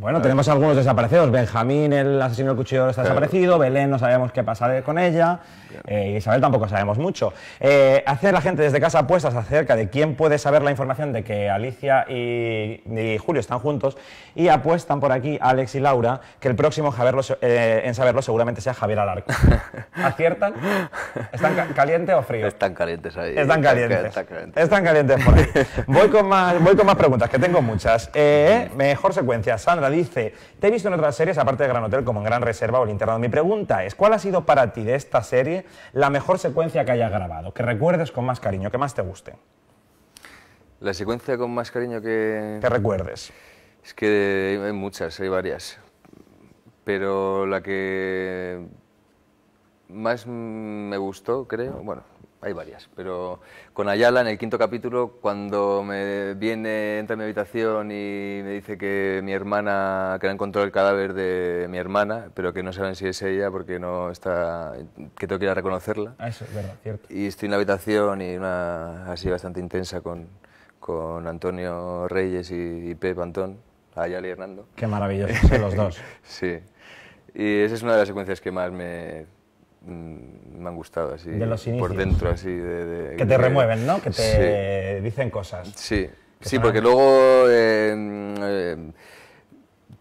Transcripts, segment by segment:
Bueno, eh. tenemos algunos desaparecidos. Benjamín, el asesino del cuchillo, está eh. desaparecido. Belén, no sabemos qué pasa con ella. Eh, Isabel tampoco sabemos mucho. Eh, la gente desde casa apuestas acerca de quién puede saber la información de que Alicia y, Julio están juntos. Y apuestan por aquí Alex y Laura que el próximo en saberlo seguramente sea Javier Alarco. ¿Aciertan? ¿Están calientes caliente o fríos? Están calientes ahí. Están calientes. Están calientes, por Voy con, más, voy con más preguntas, que tengo muchas. mejor secuencia, Sandra dice, te he visto en otras series, aparte de Gran Hotel, como en Gran Reserva o El Internado. Mi pregunta es, ¿cuál ha sido para ti de esta serie la mejor secuencia que hayas grabado, que recuerdes con más cariño, que más te guste? La secuencia con más cariño que... Que recuerdes. Es que hay muchas, hay varias. Pero la que más me gustó, creo, bueno, hay varias, pero con Ayala en el quinto capítulo, cuando me viene, entra en mi habitación y me dice que mi hermana, que han encontrado el cadáver de mi hermana, pero que no saben si es ella porque no está, que tengo que ir a reconocerla. Ah, eso verdad, cierto. Y estoy en la habitación y una así bastante intensa con, Antonio Reyes y, y Pep Antón, Ayala y Hernando. Qué maravilloso, son los dos. sí, y esa es una de las secuencias que más me Mm, me han gustado así. Por dentro, así. que te remueven, ¿no? Que te dicen cosas. Sí, sí, porque luego... Eh, em,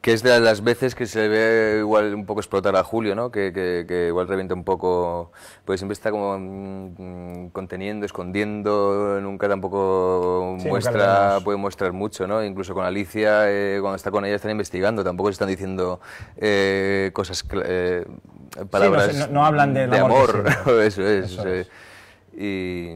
que es de las veces que se ve igual un poco explotar a Julio, ¿no? Que, igual revienta un poco, pues siempre está como mm, mm, conteniendo, escondiendo, nunca tampoco muestra, puede mostrar mucho, ¿no? Incluso con Alicia, eh, cuando está con ella están investigando, tampoco se están diciendo eh, cosas no, hablan del de amor. eso es. Eh. es. Y,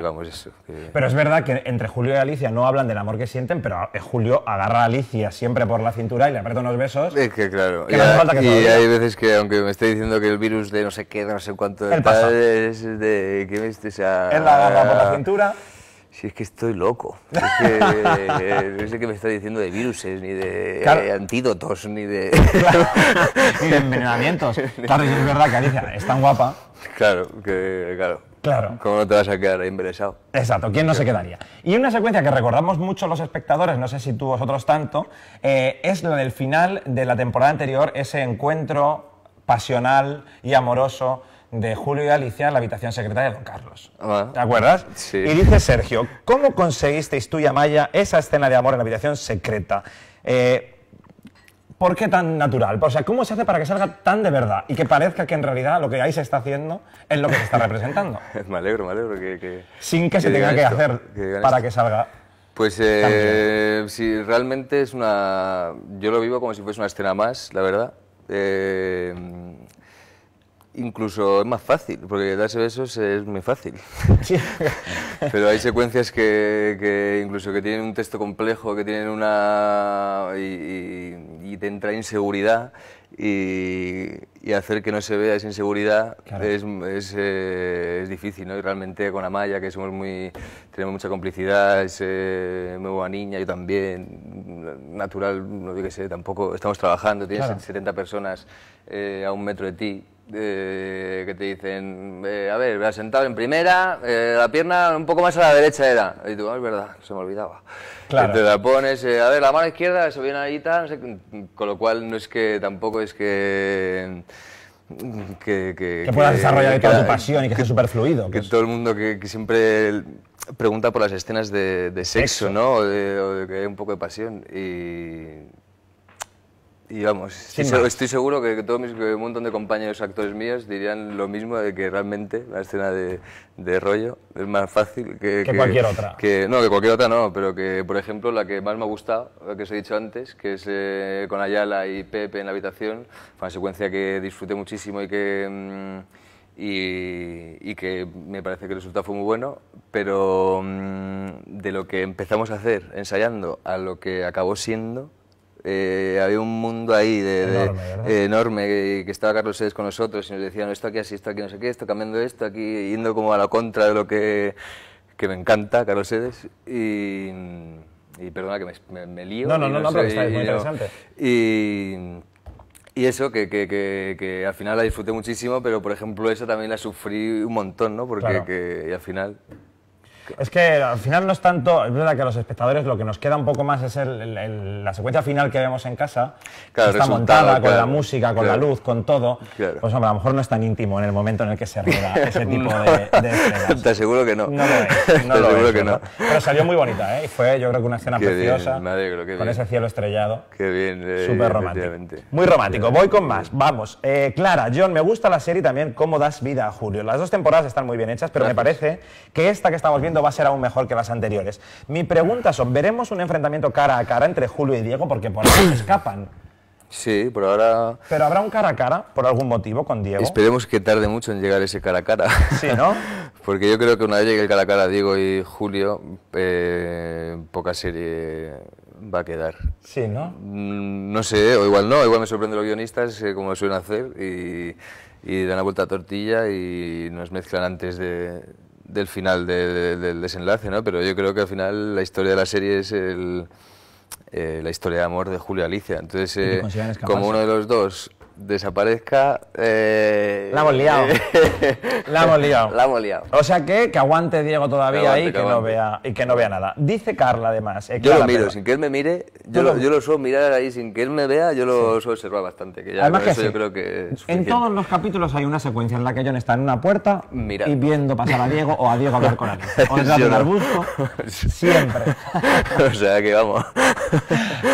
Vamos, eso. Pero es verdad que entre Julio y Alicia no hablan del amor que sienten, pero Julio agarra a Alicia siempre por la cintura y le aprieta unos besos. que claro. y, hay veces que, aunque me esté diciendo que el virus de no sé qué, no sé cuánto, de. que la agarra por la cintura. Si es que estoy loco. Es que, no sé qué me está diciendo de viruses, ni de eh, antídotos, ni de. envenenamientos. Claro, es verdad que Alicia es tan guapa. Claro, claro. Claro. ¿Cómo no te vas a quedar ahí Exacto, ¿quién no se quedaría? Y una secuencia que recordamos mucho los espectadores, no sé si tú vosotros tanto, eh, es la del final de la temporada anterior, ese encuentro pasional y amoroso de Julio y Alicia en la habitación secreta de Don Carlos. Ah. ¿Te acuerdas? Y dice Sergio, ¿cómo conseguisteis tú y Amaya esa escena de amor en la habitación secreta? Eh, ¿Por qué tan natural? O sea, ¿cómo se hace para que salga tan de verdad y que parezca que en realidad lo que ahí se está haciendo es lo que se está representando? me alegro, me alegro que... Sin que, se tenga que hacer para que salga pues eh, ...si realmente es una... Yo lo vivo como si fuese una escena más, la verdad. Eh, Incluso es más fácil, porque darse besos es muy fácil. Pero hay secuencias que, incluso que tienen un texto complejo, que tienen una... y, te entra inseguridad y, hacer que no se vea esa inseguridad es, es, eh, es, difícil, ¿no? Y realmente con Amaya, que somos muy, tenemos mucha complicidad, es eh, muy buena niña, yo también, natural, no digo que sé, tampoco, estamos trabajando, tienes 70 personas eh, a un metro de ti, eh, que te dicen, eh, a ver, me has sentado en primera, eh, la pierna un poco más a la derecha era. Y tú, ah, es verdad, se me olvidaba. Claro. Te la pones, a ver, la mano izquierda eso viene ahí tal, no sé, con lo cual no es que tampoco es que... Que, que, que puedas desarrollar tu pasión y que, sea súper fluido. Que, todo el mundo que, siempre pregunta por las escenas de, sexo, ¿no? de, o de que hay un poco de pasión. Y y vamos, estoy, seguro que, todo mis, un montón de compañeros actores míos dirían lo mismo de que realmente la escena de, rollo es más fácil que, cualquier otra. Que, no, que cualquier otra no, pero que, por ejemplo, la que más me ha gustado, la que os he dicho antes, que es eh, con Ayala y Pepe en la habitación, fue una secuencia que disfruté muchísimo y que... Mm, y, que me parece que el resultado fue muy bueno, pero mm, de lo que empezamos a hacer ensayando a lo que acabó siendo, eh, había un mundo ahí enorme, que, estaba Carlos Sedes con nosotros y nos decían esto aquí así, esto aquí no sé qué, esto cambiando esto, aquí yendo como a la contra de lo que, que me encanta, Carlos Sedes. Y, perdona que me, lío. No, no, no, no, pero está muy interesante. Y, y eso, que, que, que, al final la disfruté muchísimo, pero por ejemplo esa también la sufrí un montón, ¿no? Porque al final es que al final no es tanto, es verdad que a los espectadores lo que nos queda un poco más es el, la secuencia final que vemos en casa, que está montada con la música, con la luz, con todo. Pues hombre, a lo mejor no es tan íntimo en el momento en el que se rueda ese tipo de, escenas. Te aseguro que no. No No Te aseguro que no. Pero salió muy bonita, ¿eh? Y fue yo creo que una escena preciosa, con ese cielo estrellado. Qué bien. Eh, Súper romántico. Muy romántico. Voy con más. Vamos. Eh, Clara, John, me gusta la serie también cómo das vida a Julio. Las dos temporadas están muy bien hechas, pero me parece que esta que estamos viendo va a ser aún mejor que las anteriores. Mi pregunta es, ¿veremos un enfrentamiento cara a cara entre Julio y Diego? Porque por ahí se escapan. Sí, pero ahora... ¿Pero habrá un cara a cara por algún motivo con Diego? Esperemos que tarde mucho en llegar ese cara a cara. Sí, ¿no? Porque yo creo que una vez llegue el cara a cara Diego y Julio, eh, poca serie va a quedar. Sí, ¿no? Mm, no sé, o igual no, igual me sorprende los guionistas, eh, como suelen hacer, y, y dan la vuelta a tortilla y nos mezclan antes de, del final del desenlace, ¿no? Pero yo creo que al final la historia de la serie es el, eh, la historia de amor de Julio Alicia. Entonces, eh, como uno de los dos desaparezca. Eh, la hemos liado. la hemos liado. La O sea que, que aguante Diego todavía ahí que, no vea, y que no vea nada. Dice Carla, además. Eh, yo lo miro, sin que él me mire, yo lo, yo suelo mirar ahí sin que él me vea, yo lo suelo observar bastante. Que ya además eso yo creo que En todos los capítulos hay una secuencia en la que John está en una puerta y viendo pasar a Diego o a Diego hablar con alguien. O el siempre. o sea que vamos.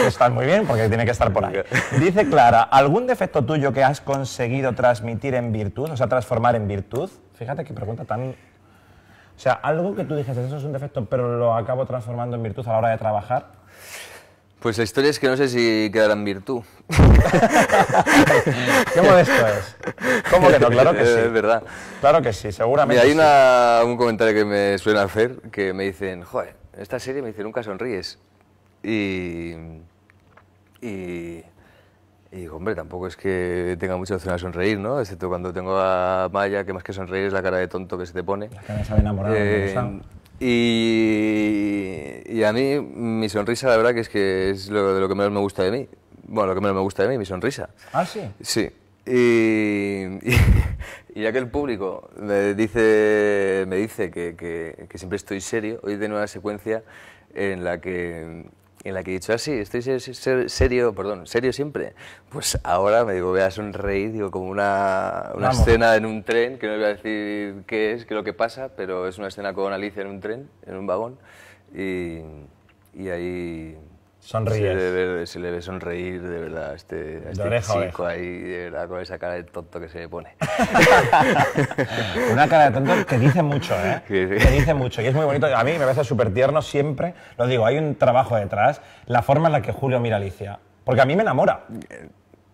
Estás muy bien porque tiene que estar por ahí. Dice Clara, ¿algún defecto tuyo que has conseguido transmitir en virtud, o sea, transformar en virtud? Fíjate qué pregunta tan... O sea, algo que tú dices eso es un defecto, pero lo acabo transformando en virtud a la hora de trabajar. Pues la historia es que no sé si quedará en virtud. ¿Qué modesto es? ¿Cómo que no? Claro que sí. Es verdad. Claro que sí, seguramente. Y hay un comentario que me suelen hacer que me dicen, joder, esta serie me dice nunca sonríes. Y. Y y hombre, tampoco es que tenga mucha opción a sonreír, ¿no? Excepto cuando tengo a Maya, que más que sonreír es la cara de tonto que se te pone. La cara de enamorado. Eh, y, y, a mí, mi sonrisa, la verdad, que es que es lo, de lo que menos me gusta de mí. Bueno, lo que menos me gusta de mí, mi sonrisa. ¿Ah, sí? Sí. Y, ya que el público me dice, me dice que, que siempre estoy serio, hoy tengo una secuencia en la que en la que he dicho, ah, sí, estoy serio, perdón, serio siempre. Pues ahora me digo, veas un rey, digo, como una, una escena en un tren, que no voy a decir qué es, qué es lo que pasa, pero es una escena con Alicia en un tren, en un vagón, y, y ahí Sonríes. Se le, ve, sonreír, de verdad, este, a este, chico ahí, de verdad, con esa cara de tonto que se le pone. Una cara de tonto que dice mucho, ¿eh? Que dice mucho. Y es muy bonito. A mí me parece súper tierno siempre. Lo digo, hay un trabajo detrás. La forma en la que Julio mira a Alicia. Porque a mí me enamora. Eh,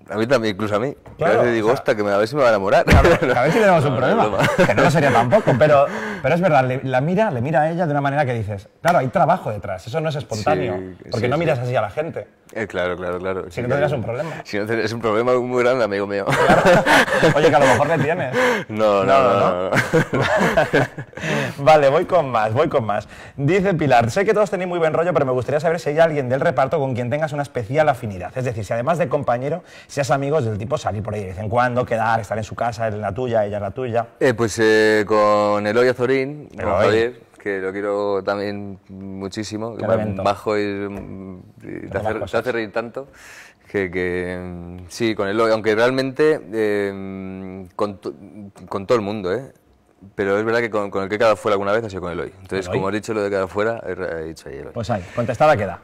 a mí también, incluso a mí. a veces digo, que me, a ver si me va a enamorar. a ver si tenemos un problema. que no lo sería tampoco, pero, pero es verdad, le, la mira, le mira a ella de una manera que dices, claro, hay trabajo detrás, eso no es espontáneo, porque no miras así a la gente. Eh, claro, claro, claro. Si no tendrías un problema. Si no es un problema muy grande, amigo mío. Oye, que a lo mejor le tienes. No, no, no. vale, voy con más, voy con más. Dice Pilar, sé que todos tenéis muy buen rollo, pero me gustaría saber si hay alguien del reparto con quien tengas una especial afinidad. Es decir, si además de compañero, seas amigos del tipo salir por ahí de vez en cuando, quedar, estar en su casa, en la tuya, ella en la tuya. Eh, pues eh, con Eloy Azorín, que lo quiero también muchísimo, bajo y, te, hace, te hace reír tanto. Que, que, mm, sí, con el aunque realmente em, con, con, todo el mundo, ¿eh? Pero es verdad que con, el que he quedado fuera alguna vez ha sido con Eloy. Entonces, como he dicho, lo de quedar fuera, he, dicho ahí Eloy. Pues ahí, contestada queda.